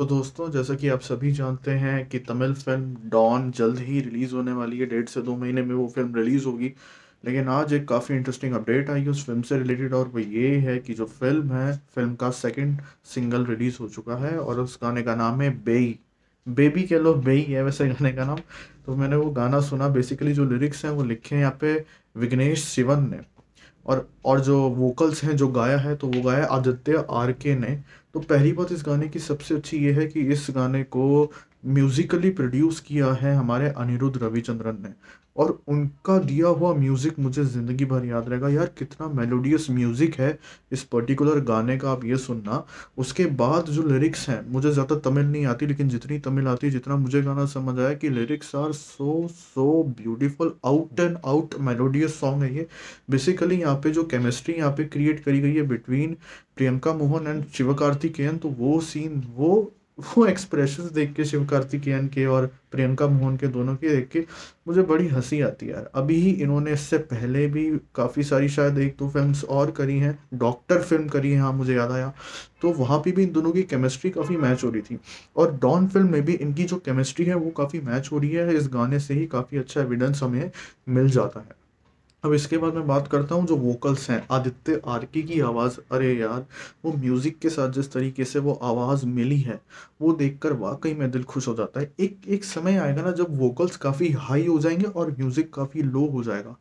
तो दोस्तों जैसा कि आप सभी जानते हैं कि तमिल फिल्म डॉन जल्द ही रिलीज़ होने वाली है डेढ़ से दो महीने में वो फिल्म रिलीज़ होगी लेकिन आज एक काफ़ी इंटरेस्टिंग अपडेट आई उस फिल्म से रिलेटेड और वो ये है कि जो फिल्म है फिल्म का सेकंड सिंगल रिलीज़ हो चुका है और उस गाने का नाम है बेई बेबी कह लो बेई है वैसे गाने का नाम तो मैंने वो गाना सुना बेसिकली जो लिरिक्स हैं वो लिखे हैं यहाँ पे विघ्नेश सिवन ने और और जो वोकल्स हैं जो गाया है तो वो गाया आदित्य आर के ने तो पहली बात इस गाने की सबसे अच्छी ये है कि इस गाने को म्यूज़िकली प्रोड्यूस किया है हमारे अनिरुद्ध रविचंद्रन ने और उनका दिया हुआ म्यूज़िक मुझे ज़िंदगी भर याद रहेगा यार कितना मेलोडियस म्यूज़िक है इस पर्टिकुलर गाने का आप ये सुनना उसके बाद जो लिरिक्स हैं मुझे ज़्यादा तमिल नहीं आती लेकिन जितनी तमिल आती है जितना मुझे गाना समझ आया कि lyrics are so so beautiful out and out melodious song है ये बेसिकली यहाँ पे जो केमिस्ट्री यहाँ पे क्रिएट करी गई है between Priyanka Mohan and Sivakarthikeyan तो वो सीन वो वो एक्सप्रेशन देख के शिव कार्तिकेयन के और प्रियंका मोहन के दोनों के देख के मुझे बड़ी हंसी आती है यार अभी ही इन्होंने इससे पहले भी काफ़ी सारी शायद एक दो फिल्म और करी हैं डॉक्टर फिल्म करी है हाँ मुझे याद आया तो वहाँ पे भी इन दोनों की केमिस्ट्री काफ़ी मैच हो रही थी और डॉन फिल्म में भी इनकी जो केमिस्ट्री है वो काफ़ी मैच हो रही है इस गाने से ही काफ़ी अच्छा एविडेंस हमें मिल जाता है अब इसके बाद मैं बात करता हूँ जो वोकल्स हैं आदित्य आरके की आवाज़ अरे यार वो म्यूज़िक के साथ जिस तरीके से वो आवाज़ मिली है वो देखकर वाकई में दिल खुश हो जाता है एक एक समय आएगा ना जब वोकल्स काफ़ी हाई हो जाएंगे और म्यूज़िक काफ़ी लो हो जाएगा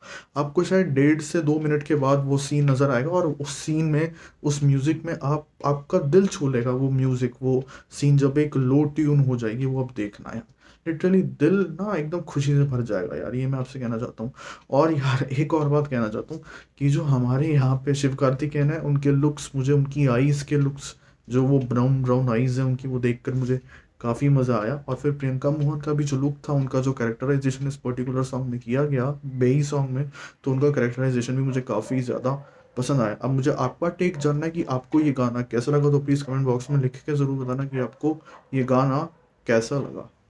आपको शायद डेढ़ से दो मिनट के बाद वो सीन नज़र आएगा और उस सीन में उस म्यूज़िक में आप आपका दिल छू लेगा वो म्यूज़िक वो सीन जब एक लो ट्यून हो जाएगी वो आप देखना है लिटरली दिल ना एकदम खुशी से भर जाएगा यार ये मैं आपसे कहना चाहता हूँ और यार एक और बात कहना चाहता हूँ कि जो हमारे यहाँ पे शिव कार्तिक है उनके लुक्स मुझे उनकी आईज़ के लुक्स जो वो ब्राउन ब्राउन आईज़ है उनकी वो देख मुझे काफ़ी मज़ा आया और फिर प्रियंका मोहन का भी जो लुक था उनका जो कैरेक्टराइजेशन इस पर्टिकुलर सॉन्ग में किया गया बेई सॉन्ग में तो उनका कैरेक्टराइजेशन भी मुझे काफ़ी ज़्यादा पसंद आया अब मुझे आपका टेक जानना है कि आपको ये गाना कैसा लगा तो प्लीज़ कमेंट बॉक्स में लिख के ज़रूर बताना कि आपको ये गाना कैसा लगा